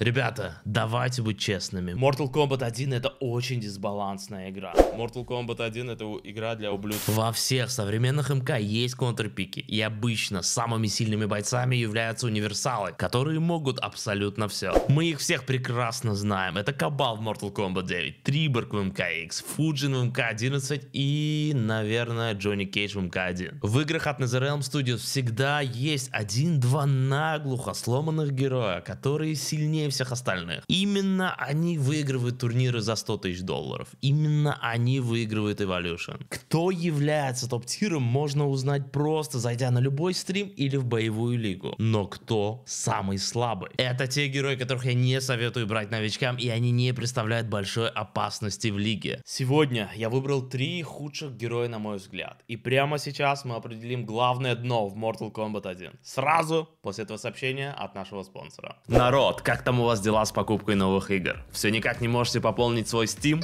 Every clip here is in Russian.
Ребята, давайте быть честными. Mortal Kombat 1 это очень дисбалансная игра. Mortal Kombat 1 это игра для ублюдков. Во всех современных МК есть контрпики, и обычно самыми сильными бойцами являются универсалы, которые могут абсолютно все. Мы их всех прекрасно знаем. Это Кабал в Mortal Kombat 9, Триборг в МКХ, Фуджин в МК-11 и, наверное, Джонни Кейдж в МК-1. В играх от NetherRealm Studios всегда есть один-два наглухо сломанных героя, которые сильнее сильнее всех остальных. Именно они выигрывают турниры за 100 тысяч долларов. Именно они выигрывают Evolution. Кто является топ-тиром, можно узнать просто зайдя на любой стрим или в боевую лигу. Но кто самый слабый? Это те герои, которых я не советую брать новичкам, и они не представляют большой опасности в лиге. Сегодня я выбрал три худших героя, на мой взгляд. И прямо сейчас мы определим главное дно в Mortal Kombat 1. Сразу после этого сообщения от нашего спонсора. Народ, как там у вас дела с покупкой новых игр? Все никак не можете пополнить свой Steam?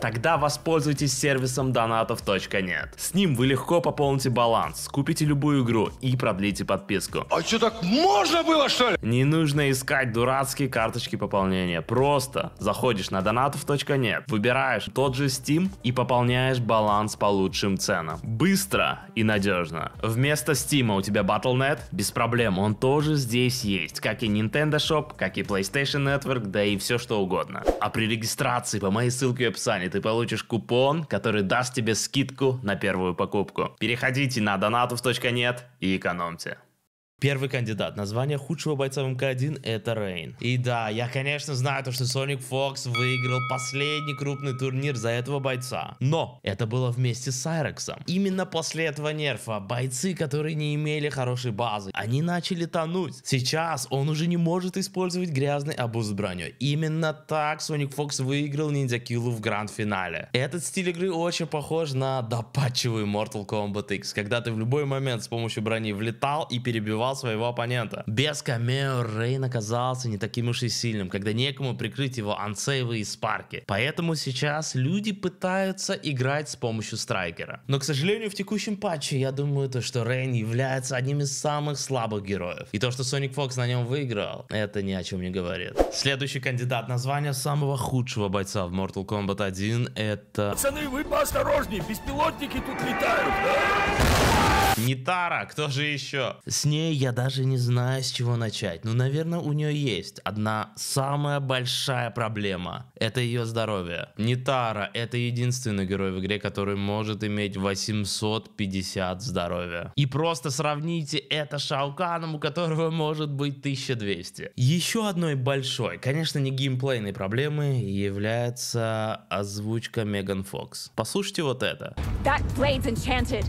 Тогда воспользуйтесь сервисом донатов.нет. С ним вы легко пополните баланс, купите любую игру и продлите подписку. А что так можно было что ли? Не нужно искать дурацкие карточки пополнения. Просто заходишь на донатов.нет, выбираешь тот же Steam и пополняешь баланс по лучшим ценам. Быстро и надежно. Вместо Steam у тебя Battle.net? Без проблем, он тоже здесь есть. Как и Nintendo Shop, как и PlayStation Network, да и все что угодно. А при регистрации по моей ссылке в описании и ты получишь купон, который даст тебе скидку на первую покупку. Переходите на donatus.net и экономьте. Первый кандидат. Название худшего бойца в МК-1 — это Рейн. И да, я, конечно, знаю то, что Соник Фокс выиграл последний крупный турнир за этого бойца. Но это было вместе с Сайрексом. Именно после этого нерфа бойцы, которые не имели хорошей базы, они начали тонуть. Сейчас он уже не может использовать грязный обуз с Именно так Соник Фокс выиграл Ниндзя Киллу в гранд-финале. Этот стиль игры очень похож на допатчевый Mortal Kombat X, когда ты в любой момент с помощью брони влетал и перебивал атаковал своего оппонента. Без камео Рейн оказался не таким уж и сильным, когда некому прикрыть его ансейвы и спарки. Поэтому сейчас люди пытаются играть с помощью страйкера. Но, к сожалению, в текущем патче я думаю, то, что Рейн является одним из самых слабых героев. И то, что Соник Фокс на нем выиграл, это ни о чем не говорит. Следующий кандидат на звание самого худшего бойца в Mortal Kombat 1 это... Пацаны, вы поосторожнее, беспилотники тут летают, не Тара, кто же еще? С ней я даже не знаю, с чего начать. Ну, наверное, у нее есть одна самая большая проблема. Это ее здоровье. Не Тара, это единственный герой в игре, который может иметь 850 здоровья. И просто сравните это с Шауканом, у которого может быть 1200. Еще одной большой, конечно, не геймплейной проблемы является озвучка Меган Фокс. Послушайте вот это. That blade's enchanted.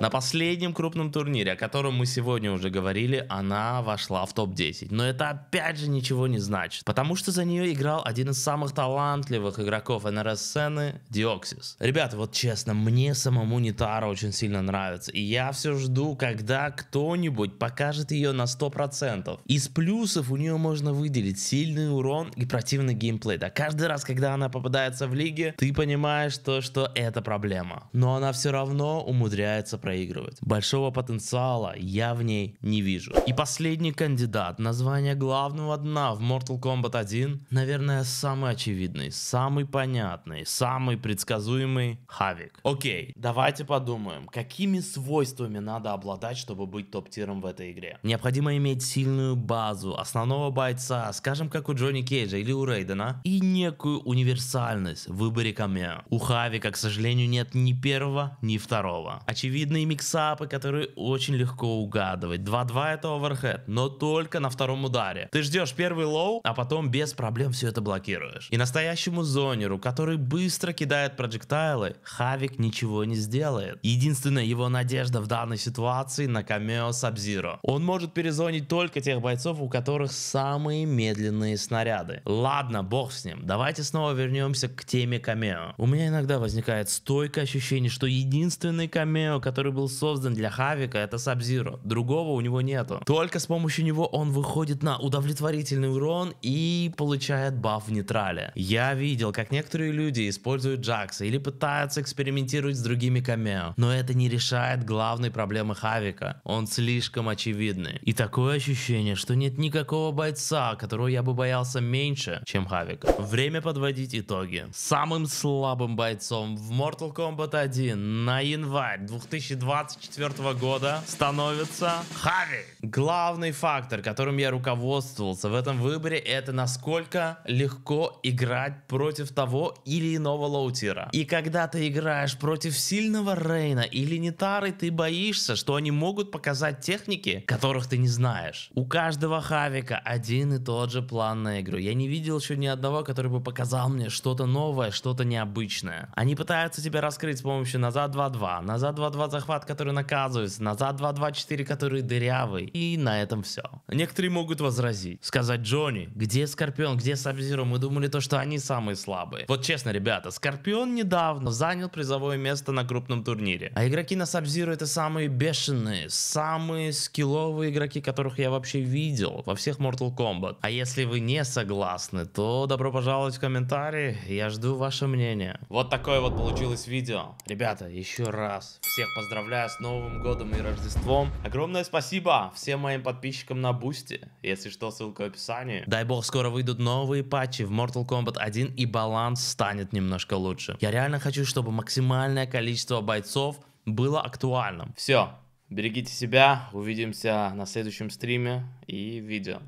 На последнем крупном турнире, о котором мы сегодня уже говорили, она вошла в топ-10. Но это опять же ничего не значит, потому что за нее играл один из самых талантливых игроков НРС-сцены Диоксис. Ребята, вот честно, мне самому Нитара очень сильно нравится, и я все жду, когда кто-нибудь покажет ее на 100%. Из плюсов у нее можно выделить сильный урон и противный геймплей. Да каждый раз, когда она попадается в лиге, ты понимаешь то, что это проблема. Но она все равно умудряется является проигрывать. Большого потенциала я в ней не вижу. И последний кандидат, название главного дна в Mortal Kombat 1, наверное, самый очевидный, самый понятный, самый предсказуемый Хавик. Окей, давайте подумаем, какими свойствами надо обладать, чтобы быть топ-тиром в этой игре. Необходимо иметь сильную базу, основного бойца, скажем, как у Джонни Кейджа или у Рейдена, и некую универсальность в выборе камео. У Хавика, к сожалению, нет ни первого, ни второго очевидные миксапы, которые очень легко угадывать. 2-2 это оверхед, но только на втором ударе. Ты ждешь первый лоу, а потом без проблем все это блокируешь. И настоящему зонеру, который быстро кидает проджектайлы, Хавик ничего не сделает. Единственная его надежда в данной ситуации на камео Сабзиро. Он может перезонить только тех бойцов, у которых самые медленные снаряды. Ладно, бог с ним. Давайте снова вернемся к теме камео. У меня иногда возникает стойкое ощущение, что единственный камео Нео, который был создан для Хавика, это Сабзиро. Другого у него нету. Только с помощью него он выходит на удовлетворительный урон и получает баф в нейтрале. Я видел, как некоторые люди используют Джакса или пытаются экспериментировать с другими камео, но это не решает главной проблемы Хавика. Он слишком очевидный. И такое ощущение, что нет никакого бойца, которого я бы боялся меньше, чем Хавика. Время подводить итоги. Самым слабым бойцом в Mortal Kombat 1 на январь 2000 2024 года становится Хави. Главный фактор, которым я руководствовался в этом выборе, это насколько легко играть против того или иного лоутира. И когда ты играешь против сильного Рейна или Нитары, ты боишься, что они могут показать техники, которых ты не знаешь. У каждого Хавика один и тот же план на игру. Я не видел еще ни одного, который бы показал мне что-то новое, что-то необычное. Они пытаются тебя раскрыть с помощью назад 2-2, назад 2 2-2 захват, который наказывается, назад 2-2-4, который дырявый. И на этом все. Некоторые могут возразить, сказать, Джонни, где Скорпион, где Сабзиро? Мы думали то, что они самые слабые. Вот честно, ребята, Скорпион недавно занял призовое место на крупном турнире. А игроки на Сабзиро это самые бешеные, самые скилловые игроки, которых я вообще видел во всех Mortal Kombat. А если вы не согласны, то добро пожаловать в комментарии, я жду ваше мнение. Вот такое вот получилось видео. Ребята, еще раз, всех поздравляю с Новым Годом и Рождеством. Огромное спасибо всем моим подписчикам на Бусти. Если что, ссылка в описании. Дай бог, скоро выйдут новые патчи в Mortal Kombat 1 и баланс станет немножко лучше. Я реально хочу, чтобы максимальное количество бойцов было актуальным. Все, берегите себя, увидимся на следующем стриме и видео.